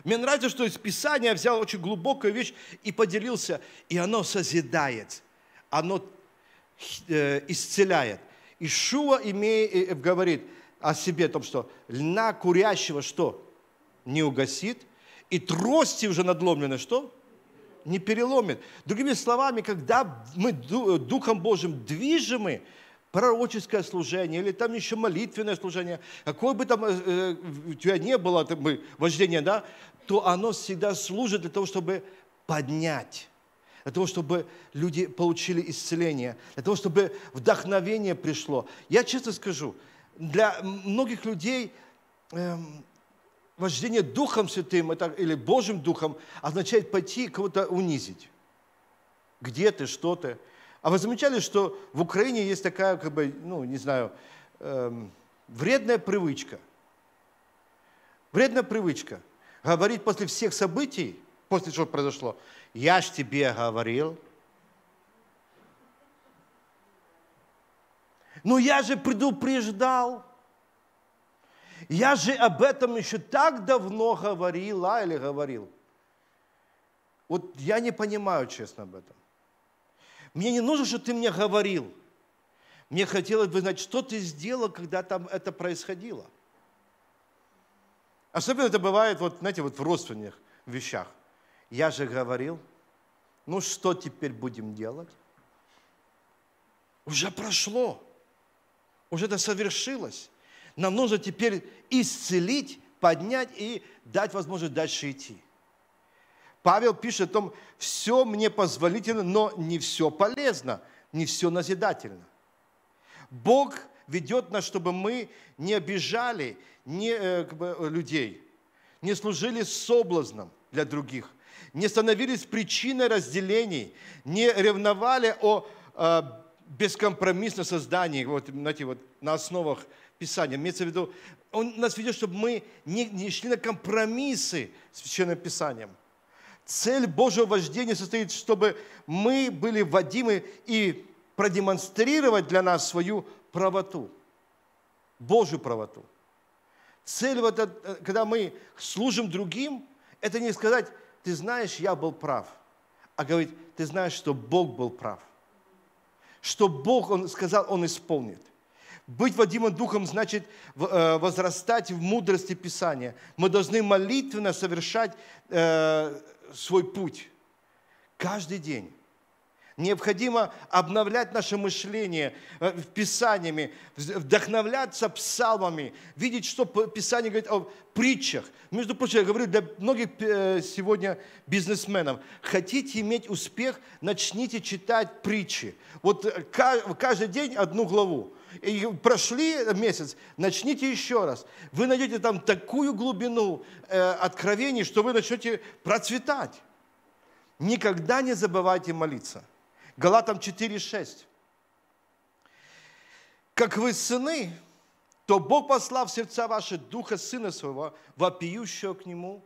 Мне нравится, что из Писания я взял очень глубокую вещь и поделился. И оно созидает, оно э, исцеляет. Ишуа имеет, э, говорит – о себе, о том, что льна курящего что? Не угасит, и трости уже надломлены что? Не переломит. Другими словами, когда мы Духом Божьим движимы, пророческое служение, или там еще молитвенное служение, какое бы там э, э у тебя не было там, вождение, да, то оно всегда служит для того, чтобы поднять для того, чтобы люди получили исцеление, для того, чтобы вдохновение пришло. Я честно скажу, для многих людей эм, вождение Духом Святым это, или Божьим Духом означает пойти кого-то унизить. Где ты, что ты? А вы замечали, что в Украине есть такая, как бы, ну, не знаю, эм, вредная привычка. Вредная привычка. Говорить после всех событий, после чего произошло, я ж тебе говорил – Но «Ну, я же предупреждал. Я же об этом еще так давно говорила или говорил. Вот я не понимаю, честно, об этом. Мне не нужно, что ты мне говорил. Мне хотелось бы знать, что ты сделал, когда там это происходило. Особенно это бывает, вот, знаете, вот в родственных вещах. Я же говорил, ну что теперь будем делать? Уже прошло. Уже это совершилось. Нам нужно теперь исцелить, поднять и дать возможность дальше идти. Павел пишет о том, все мне позволительно, но не все полезно, не все назидательно. Бог ведет нас, чтобы мы не обижали не, э, как бы, людей, не служили соблазном для других, не становились причиной разделений, не ревновали о э, бескомпромиссно создание, вот, знаете, вот на основах Писания. Имеется в виду, он нас ведет, чтобы мы не, не шли на компромиссы с Священным Писанием. Цель Божьего вождения состоит, чтобы мы были водимы и продемонстрировать для нас свою правоту, Божью правоту. Цель, вот, э, когда мы служим другим, это не сказать, ты знаешь, я был прав, а говорить, ты знаешь, что Бог был прав что Бог, Он сказал, Он исполнит. Быть водимым духом значит э, возрастать в мудрости Писания. Мы должны молитвенно совершать э, свой путь каждый день. Необходимо обновлять наше мышление э, писаниями, вдохновляться псалмами, видеть, что Писание говорит о притчах. Между прочим, я говорю для многих э, сегодня бизнесменов, хотите иметь успех, начните читать притчи. Вот э, каждый день одну главу. И прошли месяц, начните еще раз. Вы найдете там такую глубину откровений, что вы начнете процветать. Никогда не забывайте молиться. Галатам 4,6. «Как вы сыны, то Бог послал в сердца ваши Духа Сына Своего, вопиющего к Нему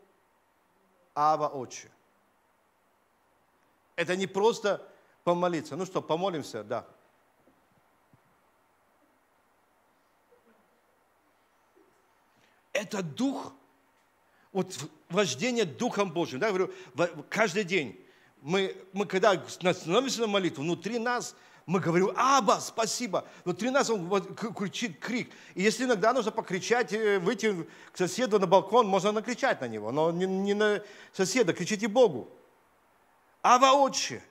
Ава Отче». Это не просто помолиться. Ну что, помолимся? Да. Это дух, вот вождение Духом Божьим. Да, я говорю, каждый день мы, мы когда становимся на молитву, внутри нас мы говорим «Аба, спасибо!» Внутри нас он кричит крик. И если иногда нужно покричать, э, выйти к соседу на балкон, можно накричать на него, но не, не на соседа, кричите Богу. «Ава, Отче!»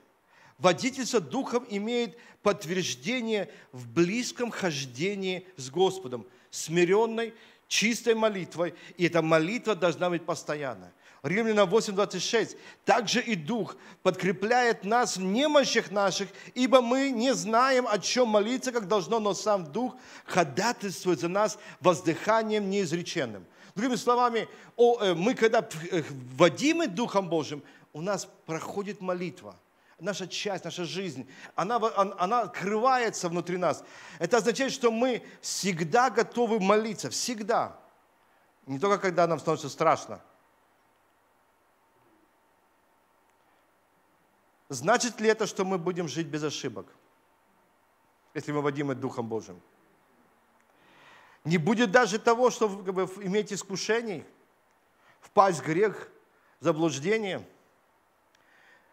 Водительство Духом имеет подтверждение в близком хождении с Господом, смиренной, чистой молитвой. И эта молитва должна быть постоянная. Римлянам 8:26. Также и Дух подкрепляет нас в немощах наших, ибо мы не знаем, о чем молиться, как должно, но сам Дух ходатайствует за нас воздыханием неизреченным. Другими словами, э, мы когда э, вводимы Духом Божьим, у нас проходит молитва – наша часть, наша жизнь, она, она открывается внутри нас. Это означает, что мы всегда готовы молиться, всегда. Не только когда нам становится страшно – Значит ли это, что мы будем жить без ошибок, если мы водимы Духом Божьим? Не будет даже того, чтобы как бы, иметь искушений, впасть в грех, заблуждение.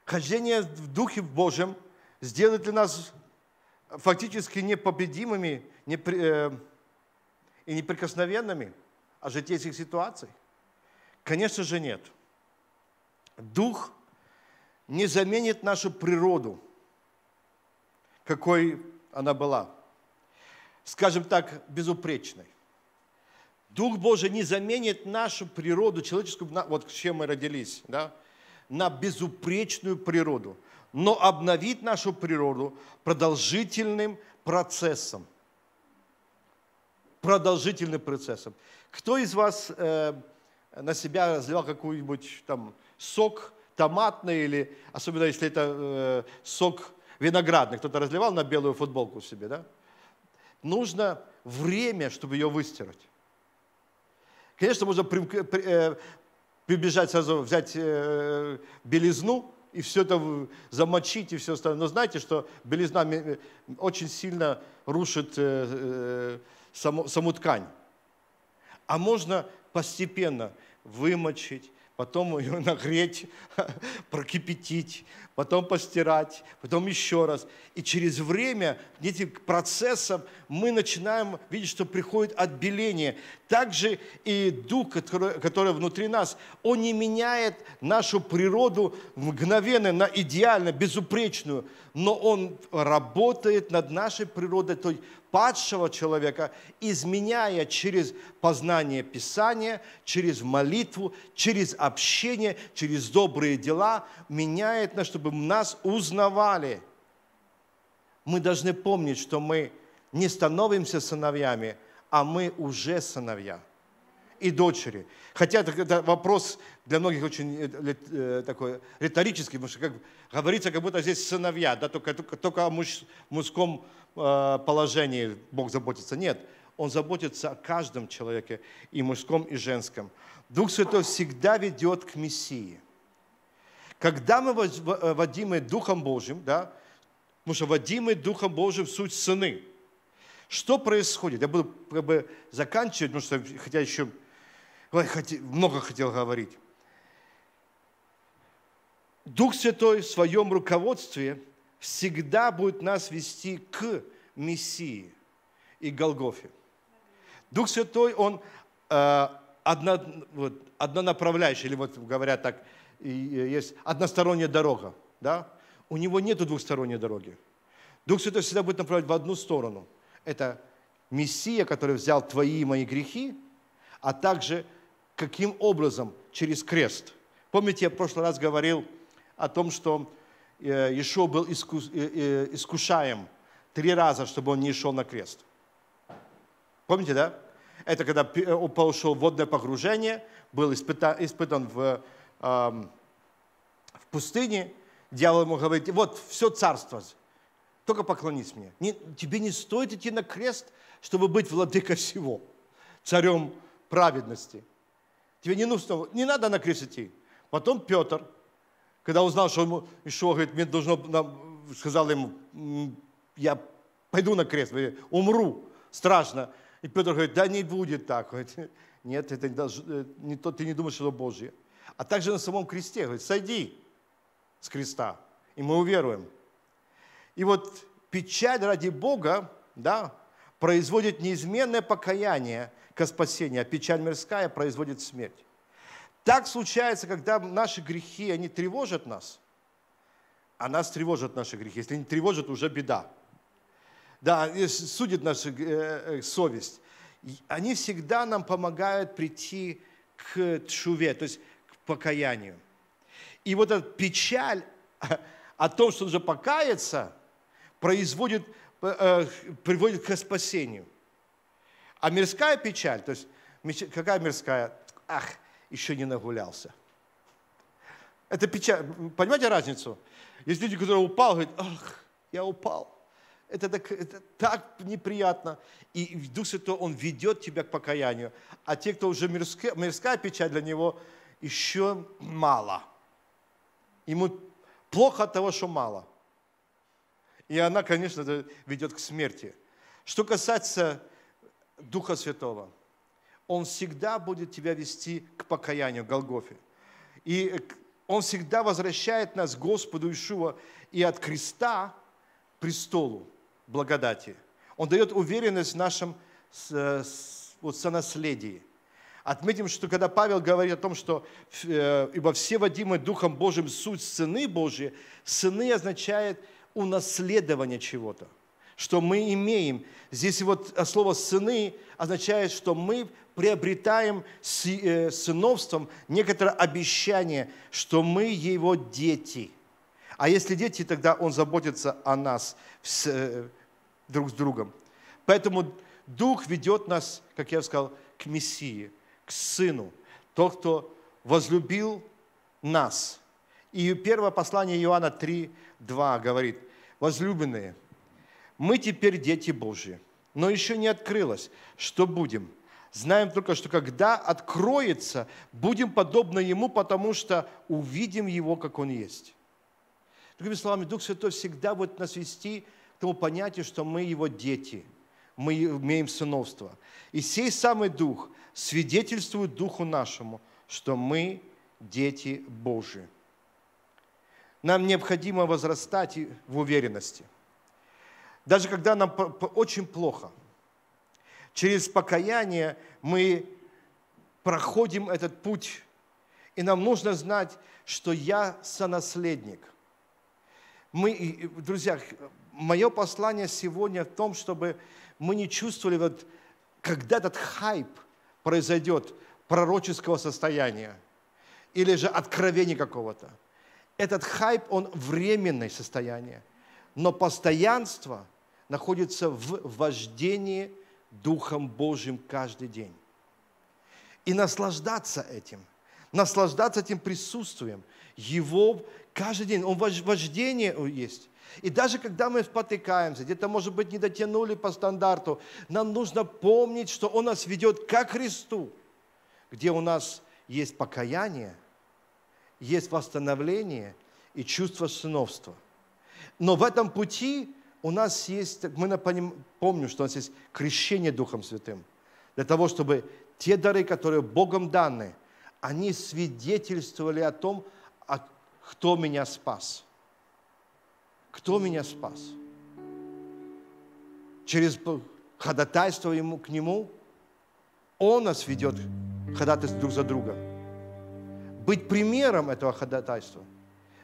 Хождение в Духе Божьем сделает ли нас фактически непобедимыми непри, э, и неприкосновенными от житейских ситуаций? Конечно же нет. Дух – не заменит нашу природу, какой она была, скажем так, безупречной. Дух Божий не заменит нашу природу человеческую, вот с чем мы родились, да, на безупречную природу, но обновит нашу природу продолжительным процессом. Продолжительным процессом. Кто из вас э, на себя разливал какой-нибудь там сок, томатный или, особенно если это э, сок виноградный, кто-то разливал на белую футболку себе, да? Нужно время, чтобы ее выстирать. Конечно, можно при, при, э, прибежать сразу, взять э, белизну и все это замочить и все остальное. Но знаете, что белизна э, очень сильно рушит э, э, саму, саму ткань. А можно постепенно вымочить, потом ее нагреть, прокипятить, потом постирать, потом еще раз. И через время этих процессов мы начинаем видеть, что приходит отбеление. Также и дух, который, который внутри нас, он не меняет нашу природу мгновенно на идеально, безупречную, но он работает над нашей природой, то есть падшего человека, изменяя через познание Писания, через молитву, через общение, через добрые дела, меняет нас, чтобы нас узнавали. Мы должны помнить, что мы не становимся сыновьями, а мы уже сыновья и дочери. Хотя это, это вопрос для многих очень э, э такой риторический, потому что как, говорится, как будто здесь сыновья, да, только, только, только о муж, мужском Э, положении Бог заботится. Нет, Он заботится о каждом человеке, и мужском, и женском. Дух Святой всегда ведет к Мессии. Когда мы э, водимы Духом Божьим, да, потому что водимы Духом Божьим суть сыны. Что происходит? Я буду как бы заканчивать, потому что хотя еще много хотел говорить. Дух Святой в своем руководстве – всегда будет нас вести к Мессии и Голгофе. Дух Святой, Он э, одно, вот, однонаправляющий, или вот говорят так, есть односторонняя дорога, да? У него нет двухсторонней дороги. Дух Святой всегда будет направлять в одну сторону. Это Мессия, который взял твои и мои грехи, а также каким образом? Через крест. Помните, я в прошлый раз говорил о том, что Э, Ешо был э, э, искушаем три раза, чтобы он не шел на крест. Помните, да? Это когда упал, шел водное погружение, был испытан, испытан в, эм, в пустыне. Дьявол ему говорит, вот, все царство, только поклонись мне. Не, тебе не стоит идти на крест, чтобы быть владыкой всего, царем праведности. Тебе не нужно, не надо на крест идти. Потом Петр, когда узнал, что ему еще, говорит, мне должно, нам, сказал ему, я пойду на крест, умру, страшно. И Петр говорит, да не будет так. Говорит, Нет, это э, не то, ты не думаешь, что это Божье. А также на самом кресте, говорит, сойди с креста, и мы уверуем. И вот печаль ради Бога, да, производит неизменное покаяние ко спасению, а печаль мирская производит смерть. Так случается, когда наши грехи, они тревожат нас, а нас тревожат наши грехи. Если не тревожат, уже беда. Да, судит наша э, э, совесть. Они всегда нам помогают прийти к чуве, то есть к покаянию. И вот эта печаль о том, что уже покаяться, производит, э, приводит к спасению. А мирская печаль, то есть какая мирская? Ах, еще не нагулялся. Это печаль. Понимаете разницу? Есть люди, которые упал, говорят, ах, я упал. Это так, это так неприятно. И Дух Святой, Он ведет тебя к покаянию. А те, кто уже мирская, мирская печаль для него, еще мало. Ему плохо от того, что мало. И она, конечно, ведет к смерти. Что касается Духа Святого – он всегда будет тебя вести к покаянию, Голгофе. И э, Он всегда возвращает нас к Господу Ишуа и от креста к престолу благодати. Он дает уверенность в нашем э, вот, сонаследии – Отметим, что когда Павел говорит о том, что э, «ибо все водимы Духом Божьим суть сыны Божьи», сыны означает унаследование чего-то, что мы имеем. Здесь вот а слово «сыны» означает, что мы приобретаем э, сыновством некоторое обещание, что мы его дети. А если дети, тогда он заботится о нас э, друг с другом. Поэтому Дух ведет нас, как я сказал, к Мессии, к Сыну, тот, кто возлюбил нас. И первое послание Иоанна 3, 2 говорит, «Возлюбленные, мы теперь дети Божьи, но еще не открылось, что будем – Знаем только, что когда откроется, будем подобны Ему, потому что увидим Его, как Он есть. Другими словами, Дух Святой всегда будет нас вести к тому понятию, что мы Его дети, мы имеем сыновство. И сей самый Дух свидетельствует Духу нашему, что мы дети Божии. Нам необходимо возрастать в уверенности. Даже когда нам очень плохо – Через покаяние мы проходим этот путь. И нам нужно знать, что я сонаследник. Мы, друзья, мое послание сегодня в том, чтобы мы не чувствовали, вот, когда этот хайп произойдет пророческого состояния или же откровения какого-то. Этот хайп, он временное состояние, но постоянство находится в вождении Духом Божьим каждый день. И наслаждаться этим, наслаждаться этим присутствием. Его каждый день, он вождение есть. И даже когда мы спотыкаемся, где-то, может быть, не дотянули по стандарту, нам нужно помнить, что Он нас ведет к Христу, где у нас есть покаяние, есть восстановление и чувство сыновства. Но в этом пути у нас есть, мы помним, что у нас есть крещение Духом Святым, для того, чтобы те дары, которые Богом даны, они свидетельствовали о том, кто меня спас. Кто меня спас? Через ходатайство ему, к Нему Он нас ведет ходатайство друг за друга. Быть примером этого ходатайства.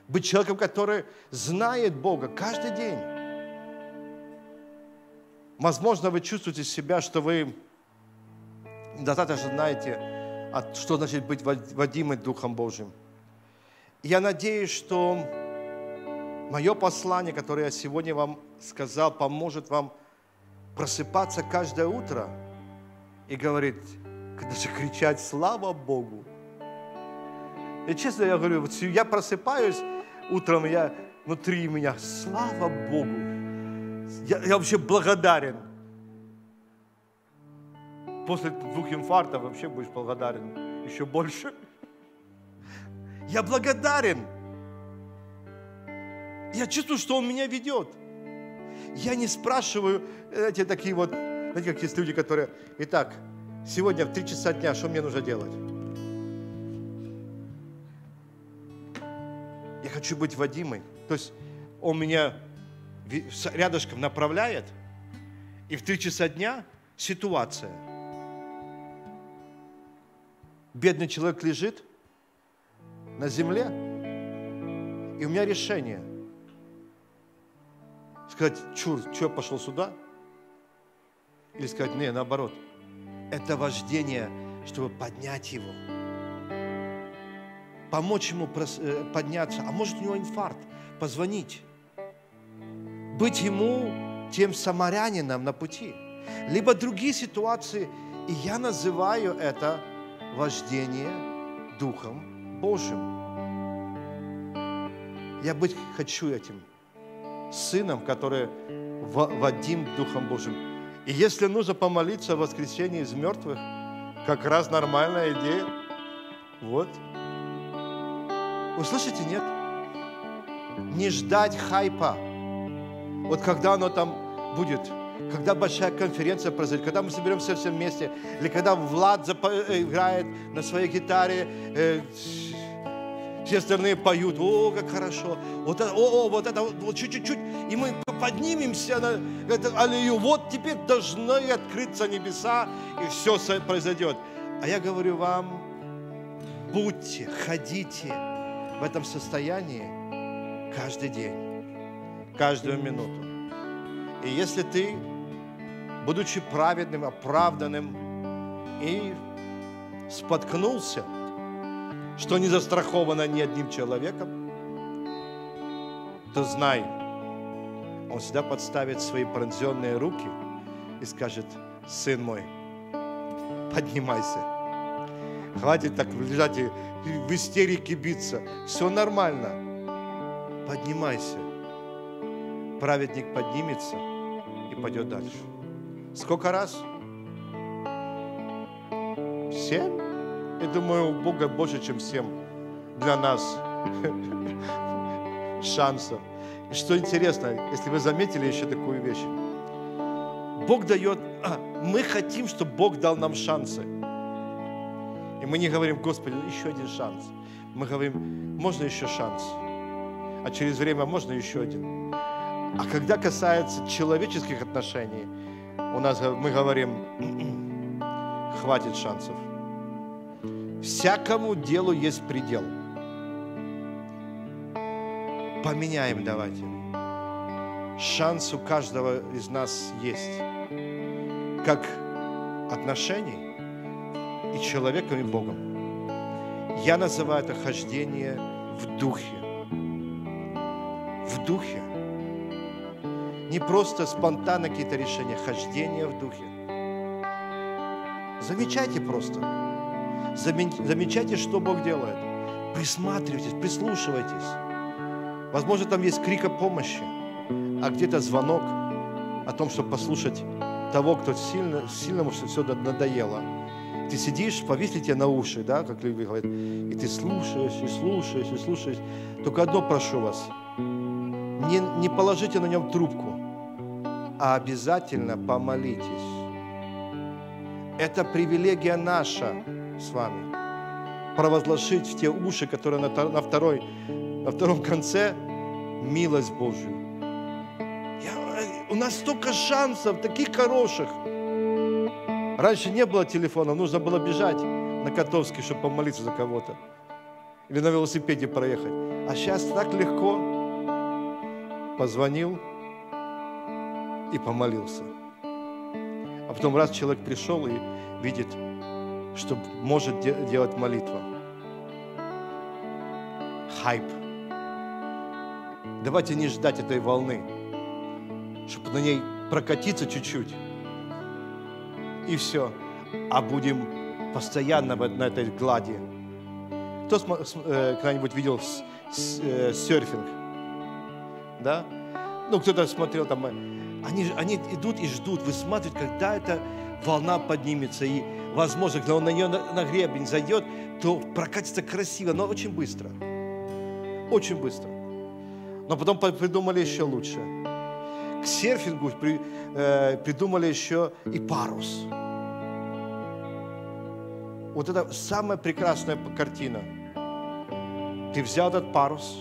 Быть человеком, который знает Бога каждый день Возможно, вы чувствуете себя, что вы достаточно знаете, что значит быть водимым Духом Божьим. Я надеюсь, что мое послание, которое я сегодня вам сказал, поможет вам просыпаться каждое утро и говорит, даже кричать «Слава Богу!». И честно я говорю, вот я просыпаюсь утром, я внутри меня «Слава Богу!» я, я вообще благодарен. После двух инфарктов вообще будешь благодарен еще больше. Я благодарен. Я чувствую, что Он меня ведет. Я не спрашиваю эти такие вот, знаете, как есть люди, которые, итак, сегодня в три часа дня, что мне нужно делать? Я хочу быть Вадимой. То есть Он меня рядышком направляет, и в три часа дня ситуация. Бедный человек лежит на земле, и у меня решение сказать, чур, что пошел сюда? Или сказать, не, наоборот, это вождение, чтобы поднять его, помочь ему э, подняться, а может у него инфаркт, позвонить, быть ему тем самарянином на пути. Либо другие ситуации, и я называю это вождение Духом Божьим. Я быть хочу этим сыном, который водим Духом Божьим. И если нужно помолиться о воскресении из мертвых, как раз нормальная идея. Вот. Услышите, нет? Не ждать хайпа – вот когда оно там будет, когда большая конференция произойдет, когда мы соберемся все вместе, или когда Влад э, играет на своей гитаре, э, все остальные поют, о, как хорошо, вот это, о, вот это, вот чуть-чуть, и мы поднимемся на это аллею, вот теперь должны открыться небеса, и все произойдет. А я говорю вам, будьте, ходите в этом состоянии каждый день каждую минуту. И если ты, будучи праведным, оправданным, и споткнулся, что не застраховано ни одним человеком, то знай, он всегда подставит свои пронзенные руки и скажет, сын мой, поднимайся. Хватит так лежать и в истерике биться. Все нормально. Поднимайся праведник поднимется и пойдет дальше. Сколько раз? Семь? Я думаю, у Бога больше, чем семь для нас шансов. И что интересно, если вы заметили еще такую вещь, Бог дает, а, мы хотим, чтобы Бог дал нам шансы. И мы не говорим, Господи, еще один шанс. Мы говорим, можно еще шанс. А через время можно еще один. А когда касается человеческих отношений, у нас мы говорим, «М-м, хватит шансов. Всякому делу есть предел. Поменяем давайте. Шанс у каждого из нас есть. Как отношений и человеком, и Богом. Я называю это хождение в духе. В духе не просто спонтанно какие-то решения, хождение в Духе. Замечайте просто. Замечайте, что Бог делает. Присматривайтесь, прислушивайтесь. Возможно, там есть крик о помощи, а где-то звонок о том, чтобы послушать того, кто сильно, сильному все, все надоело. Ты сидишь, повисли тебе на уши, да, как люди говорят, и ты слушаешь, и слушаешь, и слушаешь. Только одно прошу вас, не, не положите на нем трубку а обязательно помолитесь. Это привилегия наша с вами провозглашить в те уши, которые на, на, второй, на втором конце, милость Божью. Я, у нас столько шансов, таких хороших. Раньше не было телефона, нужно было бежать на Котовский, чтобы помолиться за кого-то. Или на велосипеде проехать. А сейчас так легко. Позвонил, и помолился. А потом раз человек пришел и видит, что может де- делать молитва. Хайп. Давайте не ждать этой волны, чтобы на ней прокатиться чуть-чуть. И все. А будем постоянно на этой глади. Кто э, когда-нибудь видел с, с, э, серфинг? Да? Ну, кто-то смотрел там э, они, они идут и ждут, высматривают, когда эта волна поднимется. И, возможно, когда он на нее на, на гребень зайдет, то прокатится красиво, но очень быстро. Очень быстро. Но потом придумали еще лучше. К серфингу при, э, придумали еще и парус. Вот это самая прекрасная картина. Ты взял этот парус,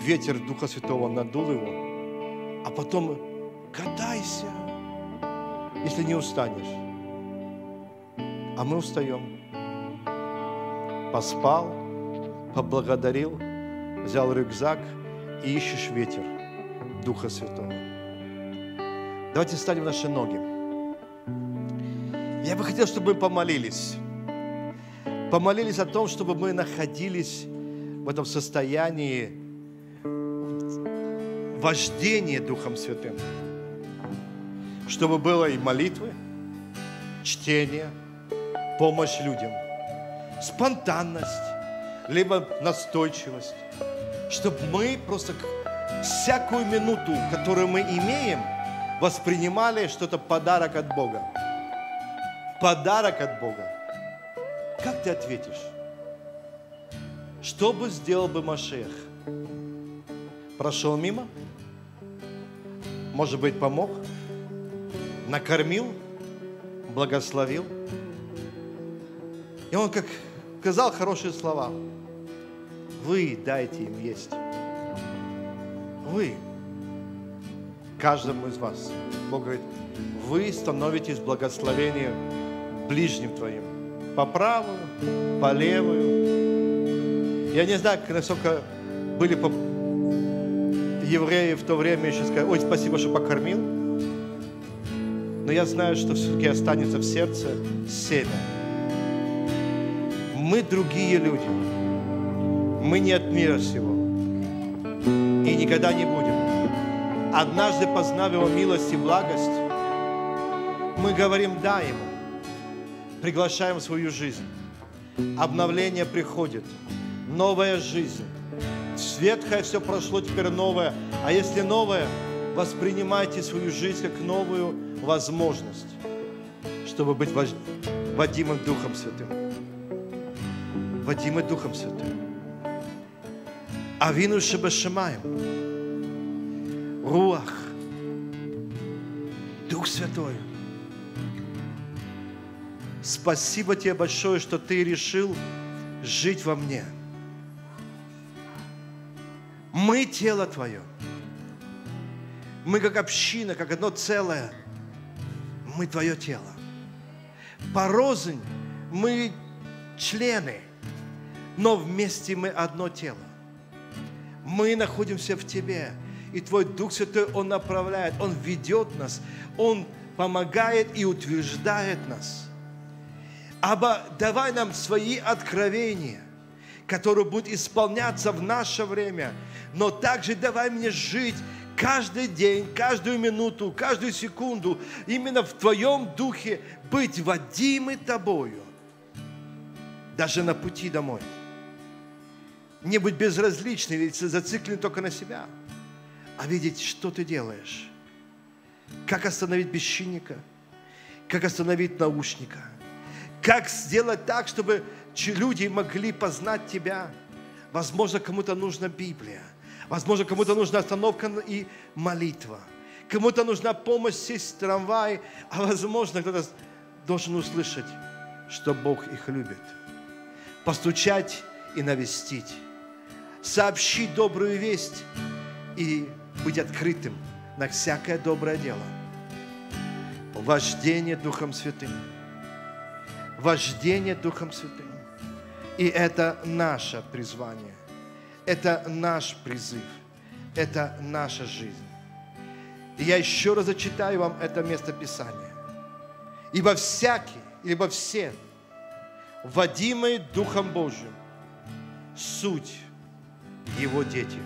ветер Духа Святого надул его, а потом катайся, если не устанешь. А мы устаем. Поспал, поблагодарил, взял рюкзак и ищешь ветер Духа Святого. Давайте встанем в наши ноги. Я бы хотел, чтобы мы помолились. Помолились о том, чтобы мы находились в этом состоянии вождение Духом Святым, чтобы было и молитвы, чтение, помощь людям, спонтанность, либо настойчивость, чтобы мы просто всякую минуту, которую мы имеем, воспринимали что-то подарок от Бога. Подарок от Бога. Как ты ответишь? Что бы сделал бы Машех? Прошел мимо? может быть, помог, накормил, благословил. И он как сказал хорошие слова. Вы дайте им есть. Вы, каждому из вас. Бог говорит, вы становитесь благословением ближним твоим. По правую, по левую. Я не знаю, насколько были евреи в то время еще сказали, ой, спасибо, что покормил, но я знаю, что все-таки останется в сердце семя. Мы другие люди. Мы не от мира сего. И никогда не будем. Однажды, познав Его милость и благость, мы говорим «да» Ему, приглашаем в свою жизнь. Обновление приходит, новая жизнь, Ветхое все прошло, теперь новое. А если новое, воспринимайте свою жизнь как новую возможность, чтобы быть водимым Духом Святым. Водимым Духом Святым. А Авинуши Башимаем. Руах. Дух Святой. Спасибо тебе большое, что ты решил жить во мне – мы тело Твое. Мы как община, как одно целое. Мы Твое тело. По рознь мы члены, но вместе мы одно тело. Мы находимся в Тебе, и Твой Дух Святой, Он направляет, Он ведет нас, Он помогает и утверждает нас. Або давай нам свои откровения, которые будут исполняться в наше время – но также давай мне жить каждый день, каждую минуту, каждую секунду именно в Твоем духе быть водимы Тобою, даже на пути домой. Не быть безразличным или зациклен только на себя, а видеть, что ты делаешь. Как остановить бесчинника, как остановить наушника, как сделать так, чтобы люди могли познать Тебя. Возможно, кому-то нужна Библия – Возможно, кому-то нужна остановка и молитва. Кому-то нужна помощь сесть в трамвай, а возможно, кто-то должен услышать, что Бог их любит. Постучать и навестить. Сообщить добрую весть и быть открытым на всякое доброе дело. Вождение Духом Святым. Вождение Духом Святым. И это наше призвание. Это наш призыв, это наша жизнь. И я еще раз зачитаю вам это место Писания. «Ибо всякий, ибо все, водимые Духом Божьим, суть Его дети».